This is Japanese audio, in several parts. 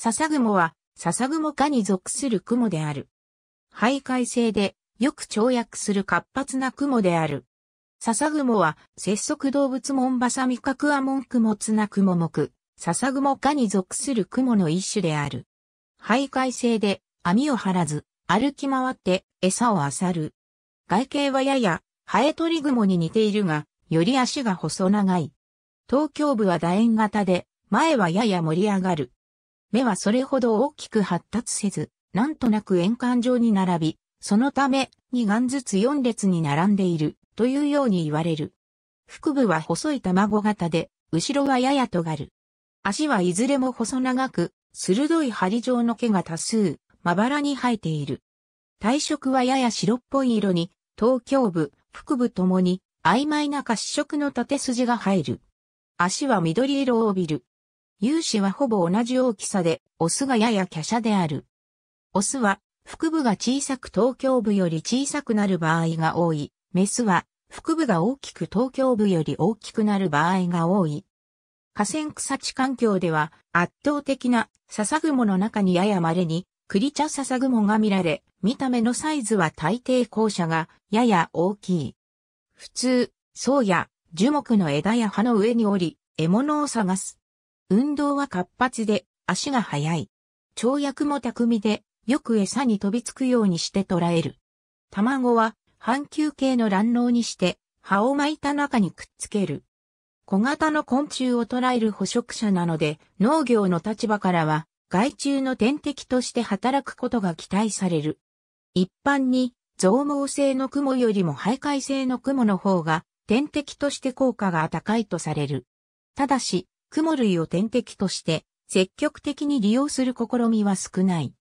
笹雲は、笹雲科に属する雲である。徘徊性で、よく跳躍する活発な雲である。笹雲は、節足動物ンバサミカクアモンクモツナクモ目、笹雲科に属する雲の一種である。徘徊性で、網を張らず、歩き回って餌を漁る。外形はやや、ハエトリグモに似ているが、より足が細長い。東京部は楕円型で、前はやや盛り上がる。目はそれほど大きく発達せず、なんとなく円環状に並び、そのため、2眼ずつ4列に並んでいる、というように言われる。腹部は細い卵型で、後ろはやや尖る。足はいずれも細長く、鋭い針状の毛が多数、まばらに生えている。体色はやや白っぽい色に、頭胸部、腹部ともに、曖昧な褐色の縦筋が入る。足は緑色を帯びる。有志はほぼ同じ大きさで、オスがやや華奢である。オスは、腹部が小さく東胸部より小さくなる場合が多い。メスは、腹部が大きく東胸部より大きくなる場合が多い。河川草地環境では、圧倒的な笹雲の中にやや稀に、クリチャ笹雲が見られ、見た目のサイズは大抵校舎がやや大きい。普通、草や樹木の枝や葉の上におり、獲物を探す。運動は活発で、足が速い。跳躍も巧みで、よく餌に飛びつくようにして捕らえる。卵は、半球形の卵嚢にして、葉を巻いた中にくっつける。小型の昆虫を捕らえる捕食者なので、農業の立場からは、害虫の天敵として働くことが期待される。一般に、増毛性の雲よりも徘徊性の雲の方が、天敵として効果が高いとされる。ただし、蛛類を天敵として積極的に利用する試みは少ない。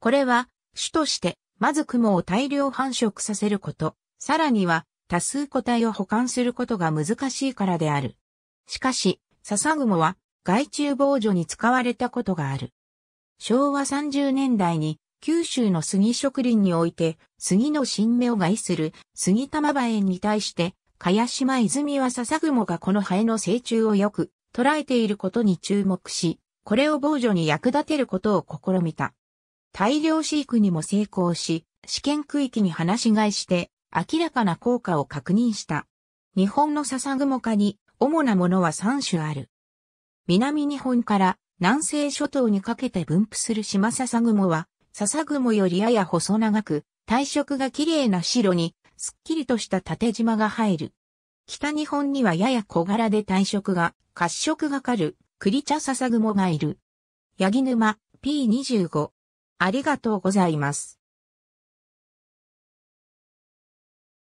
これは主としてまず蛛を大量繁殖させること、さらには多数個体を保管することが難しいからである。しかし、笹雲は害虫防除に使われたことがある。昭和30年代に九州の杉植林において杉の新芽を害する杉玉葉園に対して、茅島泉は笹雲がこのハエの成虫をよく捉えていることに注目し、これを防除に役立てることを試みた。大量飼育にも成功し、試験区域に放し飼いして、明らかな効果を確認した。日本の笹雲科に、主なものは3種ある。南日本から南西諸島にかけて分布する島笹雲は、笹雲よりやや細長く、体色が綺麗な白に、すっきりとした縦縞が入る。北日本にはやや小柄で体色が、褐色がかる、クリチャササグモがいる。ヤギ沼 P25。ありがとうございます。